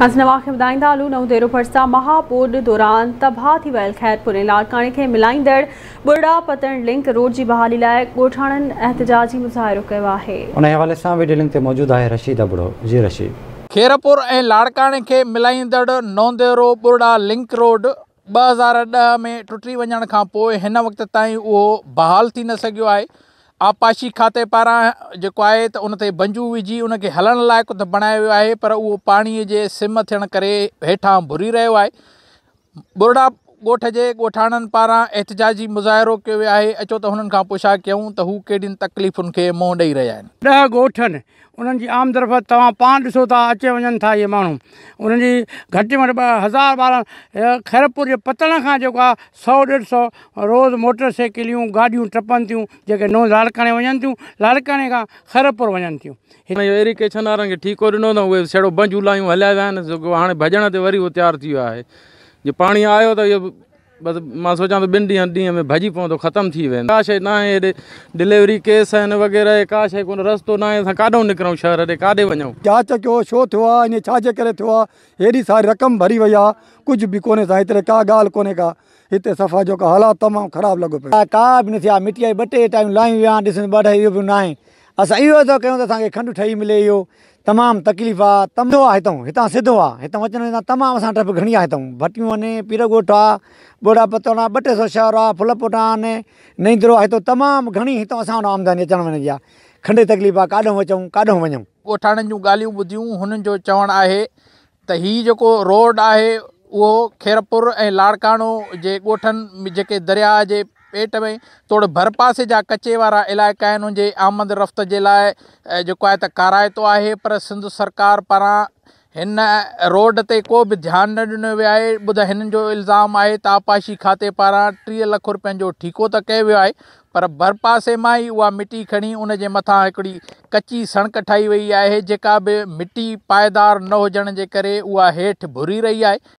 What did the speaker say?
हसनवा खे ॿुधाईंदा हलूं नओं देरो भरिसां महापोॾ दौरान तबाह थी वियल खैरपुरे लाड़काणे खे मिलाईंदड़ बुरड़ा पतण लिंक रोड जी बहाली लाइ ॻोठाणनि एहतजाजी मुज़ाहिरो कयो आहे उन हवाले सां वीडियो लिंक ते मौजूदु आहे रशीद अबड़ो जी रशीद खेरपुर ऐं लाड़काणे खे मिलाईंदड़ नोंदेरो बुरड़ा लिंक रोड ॿ हज़ार ॾह में टुटी वञण वक़्त ताईं बहाल थी न सघियो आपाशी खाते पारां जेको आहे त उन ते बंजू विझी उनखे हलण लाइक़ु त बणायो वियो आहे पर उहो पाणीअ जे सिम थियण करे हेठां भुरी रहियो आहे बुरड़ा ॻोठ जे ॻोठाणनि पारां एतिजाजी मुज़ाहिरो कयो वियो आहे अचो त हुननि खां पुछा कयूं त हू कहिड़ियुनि तकलीफ़ुनि खे मुंहुं ॾेई रहिया आहिनि ॾह ॻोठनि उन्हनि जी आम तव्हां पाण ॾिसो था अचे वञनि था इहे माण्हू उन्हनि जी घटि में घटि ॿ हज़ार ॿार खैरपुर जे पतण खां जेको आहे सौ ॾेढ सौ रोज़ु मोटर साइकिलियूं गाॾियूं टपनि थियूं जेके न लाड़काणे वञनि थियूं लाड़काणे खां खैरपुर वञनि थियूं हिन जो वारनि खे ठीकु ॾिनो त उहे सेड़ो बंज उलायूं हलाए विया आहिनि हाणे जो पानी आयो तो ये बस मां सोचां थो ॿिनि ॾींहं ॾींहं में भॼी पवंदो ख़तमु थी वेंदो का शइ न आहे हेॾे डिलीवरी केस आहिनि वग़ैरह का शइ कोन रस्तो न आहे असां काॾो शहर ॾे काॾे वञूं जांच कयो छो थियो आहे छाजे करे थियो आहे सारी रक़म भरी वई कुछ भी बि कोन्हे साईं का ॻाल्हि कोन्हे का हिते सफ़ा जेको हालात तमाम खराब लॻो पे का बि न थिया मिटीअ जी टाइम लाहियूं विया ॾिसनि ॿ इहो बि न असां इहो था कयूं त असांखे खंडु ठही मिले इहो तमामु तकलीफ़ आहे तमामु आहे हितां हितां सिधो आहे हितां वञण सां तमामु असां टर्फ़ु घणी आहे हितां भटियूं आहिनि पीरो ॻोठु आहे ॿोढ़ा पतोड़ा ॿ टे सौ शहरु आहे फुलपुटा आहिनि नैंद्रा तमामु घणी हितां असां वटि आमदानी अचणु वञण जी आहे खंडु तकलीफ़ आहे काॾो वञूं काॾो वञूं ॻोठाणनि जूं ॻाल्हियूं ॿुधियूं हुननि जो चवणु आहे त हीउ जेको रोड आहे उहो जे दरिया जे पेट में भई भर पासे जा कचे वारा इलाइक़ा आहिनि उनजे आमद रफ़्त जे लाइ जेको आहे त काराइतो आहे पर सिंध सरकार पारां हिन रोड ते को बि ध्यानु न ॾिनो वियो आहे ॿुध हिननि जो इल्ज़ाम आहे त आपाशी खाते पारां टीह लख रुपियनि जो ठीको त कयो वियो आहे पर भरपासे मां ई उहा मिटी खणी उन जे मथां हिकिड़ी कची सणक ठाही वई आहे जेका बि मिटी पाइदार न हुजण जे करे उहा हेठि भुरी रही आहे